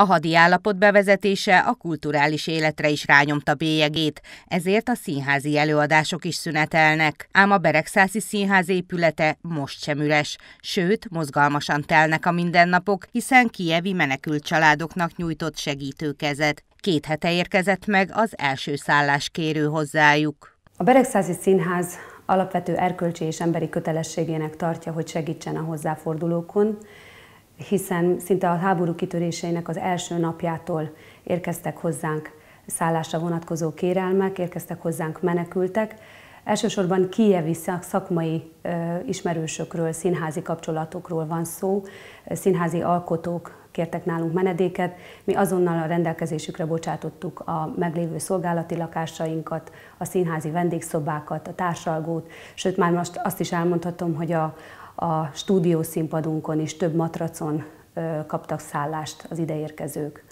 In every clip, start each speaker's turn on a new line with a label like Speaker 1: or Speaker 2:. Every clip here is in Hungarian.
Speaker 1: A hadi állapot bevezetése a kulturális életre is rányomta bélyegét, ezért a színházi előadások is szünetelnek. Ám a Beregszászi Színház épülete most sem üres, sőt, mozgalmasan telnek a mindennapok, hiszen kievi menekült családoknak nyújtott segítőkezet. Két hete érkezett meg az első szálláskérő hozzájuk. A Beregszázi Színház
Speaker 2: alapvető erkölcsi és emberi kötelességének tartja, hogy segítsen a hozzáfordulókon, hiszen szinte a háború kitöréseinek az első napjától érkeztek hozzánk szállásra vonatkozó kérelmek, érkeztek hozzánk menekültek, Elsősorban kijevi szakmai ismerősökről, színházi kapcsolatokról van szó, színházi alkotók kértek nálunk menedéket. Mi azonnal a rendelkezésükre bocsátottuk a meglévő szolgálati lakásainkat, a színházi vendégszobákat, a társalgót, sőt már most azt is elmondhatom, hogy a, a színpadunkon is több matracon kaptak szállást az ideérkezők.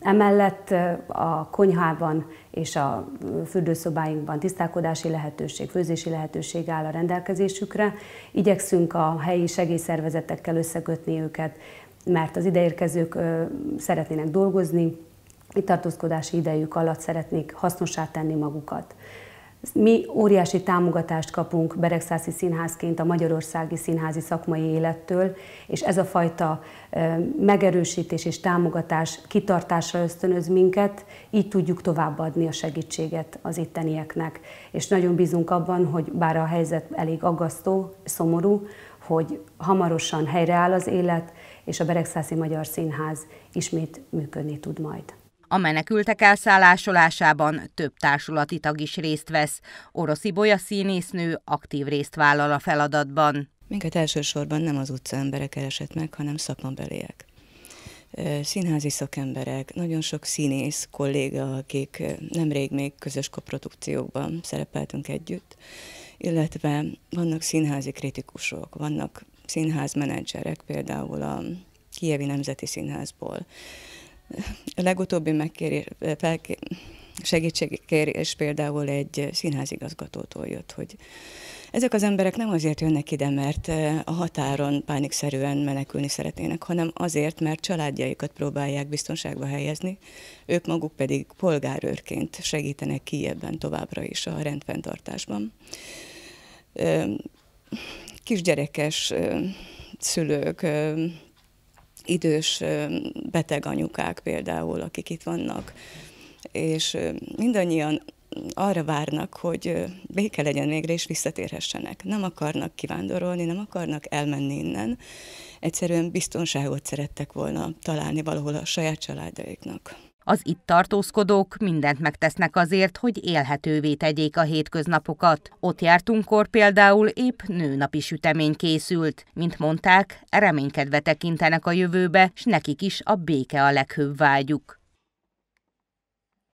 Speaker 2: Emellett a konyhában és a fürdőszobáinkban tisztálkodási lehetőség, főzési lehetőség áll a rendelkezésükre. Igyekszünk a helyi segélyszervezetekkel összekötni őket, mert az ideérkezők szeretnének dolgozni, itt tartózkodási idejük alatt szeretnék hasznosá tenni magukat. Mi óriási támogatást kapunk Beregszászi Színházként a magyarországi színházi szakmai élettől, és ez a fajta megerősítés és támogatás kitartásra ösztönöz minket, így tudjuk továbbadni a segítséget az ittenieknek. És nagyon bízunk abban, hogy bár a helyzet elég aggasztó, szomorú, hogy hamarosan helyreáll az élet, és a Beregszászi Magyar Színház ismét működni tud majd.
Speaker 1: A menekültek elszállásolásában több társulati tag is részt vesz. Oroszi Bolya színésznő aktív részt vállal a feladatban. Minket elsősorban nem az utca emberek keresett meg, hanem
Speaker 3: szakmabeliek színházi szakemberek, nagyon sok színész kolléga, akik nemrég még közös koprodukciókban szerepeltünk együtt, illetve vannak színházi kritikusok, vannak színházmenedzserek, például a Kijevi Nemzeti Színházból, legutóbbi megkérés, felkér, segítségkérés például egy színházigazgatótól jött, hogy ezek az emberek nem azért jönnek ide, mert a határon pánikszerűen menekülni szeretnének, hanem azért, mert családjaikat próbálják biztonságba helyezni, ők maguk pedig polgárőrként segítenek ki ebben továbbra is a rendfenntartásban. Kisgyerekes szülők, idős beteg anyukák például, akik itt vannak, és mindannyian arra várnak, hogy béke legyen végre, és visszatérhessenek. Nem akarnak kivándorolni, nem akarnak elmenni innen. Egyszerűen biztonságot
Speaker 1: szerettek volna találni valahol a saját családjaiknak. Az itt tartózkodók mindent megtesznek azért, hogy élhetővé tegyék a hétköznapokat. Ott jártunkkor például épp nőnapi sütemény készült. Mint mondták, reménykedve tekintenek a jövőbe, s nekik is a béke a leghőbb vágyuk.